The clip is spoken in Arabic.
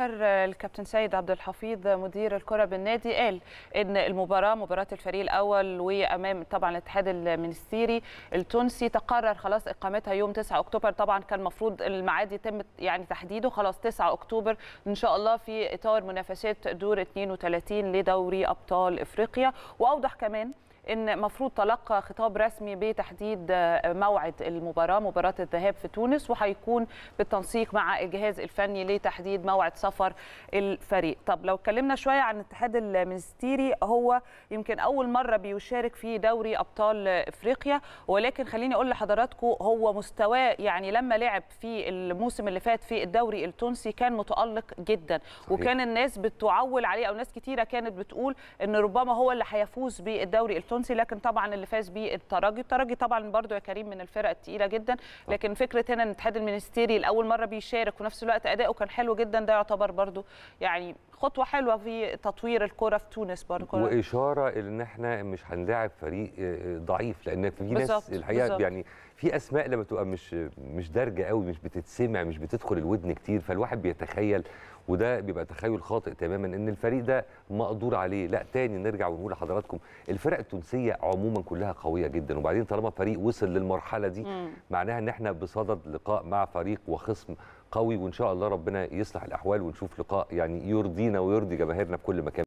الكابتن سيد عبد الحفيظ مدير الكره بالنادي قال ان المباراه مباراه الفريق الاول وامام طبعا الاتحاد المنستيري التونسي تقرر خلاص اقامتها يوم 9 اكتوبر طبعا كان المفروض الميعاد يتم يعني تحديده خلاص 9 اكتوبر ان شاء الله في اطار منافسات دور 32 لدوري ابطال افريقيا واوضح كمان ان مفروض تلقى خطاب رسمي بتحديد آه، موعد المباراه مباراه الذهاب في تونس وهيكون بالتنسيق مع الجهاز الفني لتحديد موعد سفر الفريق طب لو اتكلمنا شويه عن الاتحاد المنستيري هو يمكن اول مره بيشارك في دوري ابطال افريقيا ولكن خليني اقول لحضراتكم هو مستواه يعني لما لعب في الموسم اللي فات في الدوري التونسي كان متالق جدا صحيح. وكان الناس بتعول عليه او ناس كتيره كانت بتقول ان ربما هو اللي هيفوز بالدوري التونسي التونسي لكن طبعا اللي فاز بيه الترجي الترجي طبعا برضو يا كريم من الفرق الثقيله جدا آه. لكن فكره هنا ان الاتحاد المنستيري لاول مره بيشارك وفي نفس الوقت اداؤه كان حلو جدا ده يعتبر برضو يعني خطوه حلوه في تطوير الكره في تونس برضه واشاره ان احنا مش هنلاعب فريق آه، آه، ضعيف لان في ناس الحقيقه بالزبط. يعني في اسماء لما تبقى مش مش دارجه قوي مش بتتسمع مش بتدخل الودن كتير فالواحد بيتخيل وده بيبقى تخيل خاطئ تماما ان الفريق ده مقدور عليه لا تاني نرجع ونقول لحضراتكم الفرق التونسيه عموما كلها قويه جدا وبعدين طالما فريق وصل للمرحله دي مم. معناها ان احنا بصدد لقاء مع فريق وخصم قوي وان شاء الله ربنا يصلح الاحوال ونشوف لقاء يعني يرضينا ويرضي جماهيرنا في كل مكان